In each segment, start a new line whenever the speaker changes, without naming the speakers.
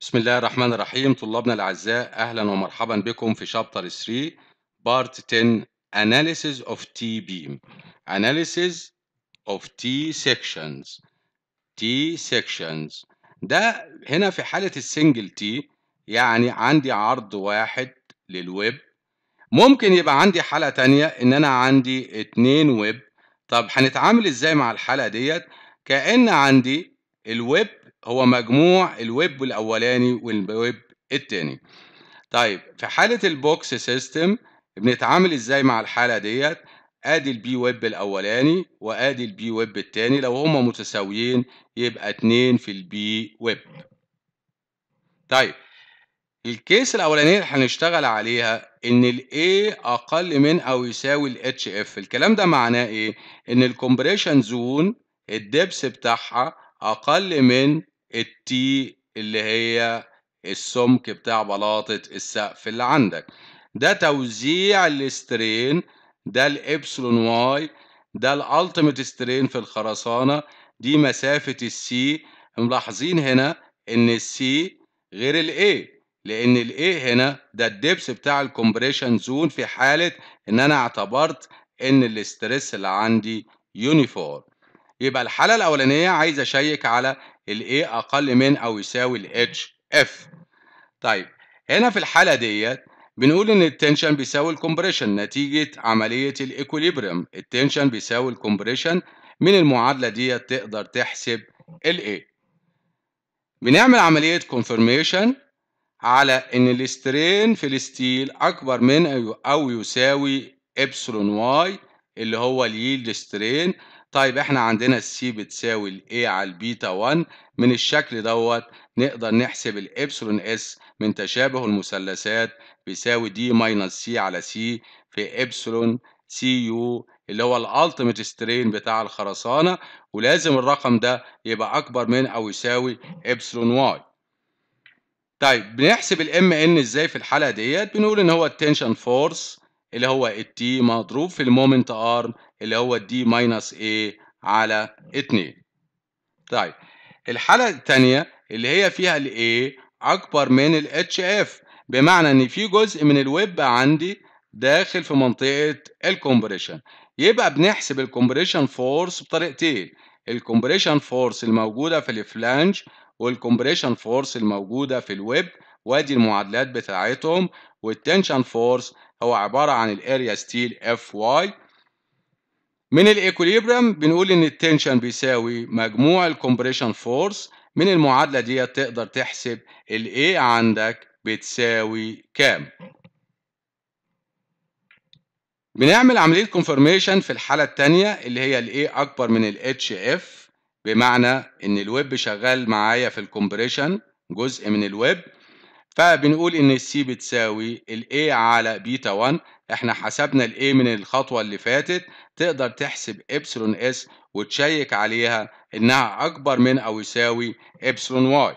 بسم الله الرحمن الرحيم طلابنا الأعزاء أهلا ومرحبا بكم في شابتر 3 بارت 10 Analysis of T beam Analysis of T sections T sections ده هنا في حالة السنجل T يعني عندي عرض واحد للويب ممكن يبقى عندي حالة تانية إن أنا عندي اتنين ويب طب هنتعامل إزاي مع الحالة ديت كأن عندي الويب هو مجموع الويب الاولاني والويب التاني طيب في حاله البوكس سيستم بنتعامل ازاي مع الحاله ديت ادي البي ويب الاولاني وادي البي ويب التاني لو هما متساويين يبقى 2 في البي ويب طيب الكيس الاولانيه اللي هنشتغل عليها ان الاي اقل من او يساوي الاتش اف الكلام ده معناه ايه ان الكومبريشن زون الدبس بتاعها أقل من التي اللي هي السمك بتاع بلاطة السقف اللي عندك ده توزيع الاسترين ده الإبسلون واي ده الألتيميت سترين في الخرسانة دي مسافة السي ملاحظين هنا إن السي غير الاي لان الاي هنا ده الدبس بتاع الكمبريشن زون في حاله ان انا اعتبرت ان الاسترس اللي عندي يونيفور يبقى الحالة الأولانية عايز أشيك على الـ A أقل من أو يساوي الـ HF طيب هنا في الحالة ديت بنقول إن التنشن بيساوي الكومبريشن نتيجة عملية الإيكوليبريم التنشن بيساوي الكومبريشن من المعادلة ديت تقدر تحسب الـ A
بنعمل عملية كونفرميشن
على إن الاسترين في الستيل أكبر من أو يساوي إبسلون واي اللي هو الييلد سترين طيب احنا عندنا السي بتساوي الاي على البيتا 1 من الشكل دوت نقدر نحسب الابسلون اس من تشابه المثلثات بيساوي دي ماينس سي على سي في ابسلون سي يو اللي هو الالتيميت سترين بتاع الخرسانه ولازم الرقم ده يبقى اكبر من او يساوي ابسلون واي طيب بنحسب الام ان ازاي في الحاله ديت بنقول ان هو التنشن فورس اللي هو التي مضروب في المومنت ارم اللي هو الدي ماينس اي على 2 طيب الحالة الثانية اللي هي فيها الاي اكبر من الاتش اف بمعنى ان في جزء من الويب عندي داخل في منطقة الكومبريشن يبقى بنحسب الكومبريشن فورس بطريقتين الكومبريشن فورس الموجودة في الفلانج والكومبريشن فورس الموجودة في الويب وادي المعادلات بتاعتهم والتنشن فورس هو عبارة عن الاريا ستيل اف واي من الايكوليبرم بنقول ان التنشن بيساوي مجموع الكومبريشن فورس من المعادلة دي تقدر تحسب الاي عندك بتساوي كام بنعمل عملية كونفرميشن في الحالة التانية اللي هي الاي أكبر من الاتش اف بمعنى إن الويب شغال معايا في الكومبريشن جزء من الويب فبنقول ان السي بتساوي الاي على بيتا 1 احنا حسبنا الاي من الخطوه اللي فاتت تقدر تحسب ابسلون اس وتشيك عليها انها اكبر من او يساوي ابسلون واي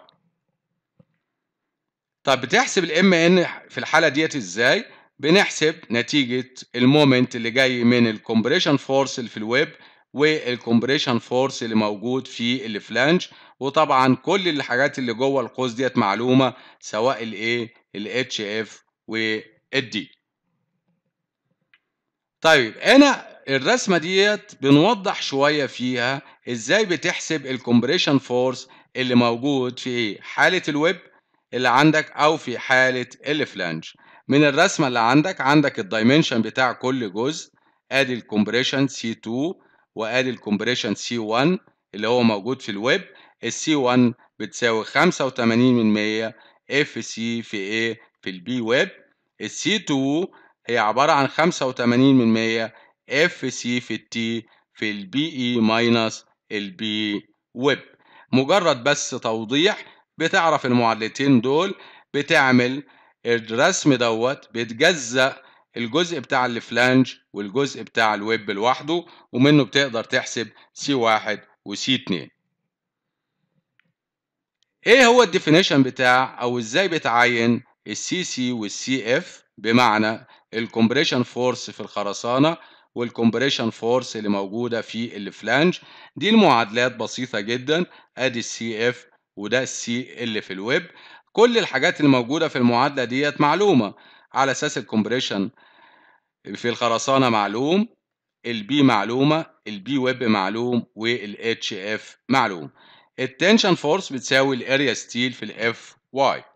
طب بتحسب الام ان في الحاله ديت ازاي بنحسب نتيجه المومنت اللي جاي من الكومبريشن فورس اللي في الويب والكمبريشن فورس اللي موجود في الفلانج وطبعا كل الحاجات اللي جوه القوس ديت معلومه سواء الايه الاتش اف والدي طيب هنا الرسمه ديت بنوضح شويه فيها ازاي بتحسب الكومبريشن فورس اللي موجود في حاله الويب اللي عندك او في حاله الفلانج من الرسمه اللي عندك عندك الدايمنشن بتاع كل جزء ادي الكمبريشن سي 2 وقال الكومبريشن سي 1 اللي هو موجود في الويب السي 1 بتساوي 85% اف سي في ايه في البي ويب السي 2 هي عبارة عن 85% اف سي في التي في البي اي ماينس البي ويب مجرد بس توضيح بتعرف المعادلتين دول بتعمل الرسم دوت بتجزأ الجزء بتاع الفلانج والجزء بتاع الويب لوحده ومنه بتقدر تحسب سي واحد وسي اتنين ايه هو الديفينيشن بتاع او ازاي بتعين السي سي والسي اف بمعنى الكومبريشن فورس في الخرسانه والكومبريشن فورس اللي موجوده في الفلانج دي المعادلات بسيطه جدا ادي السي اف وده السي اللي في الويب كل الحاجات الموجوده في المعادله ديت معلومه على اساس الكومبريشن في الخرسانه معلوم البي معلومه البي ويب معلوم والاتش اف معلوم التنشن فورس بتساوي الاريا ستيل في الاف واي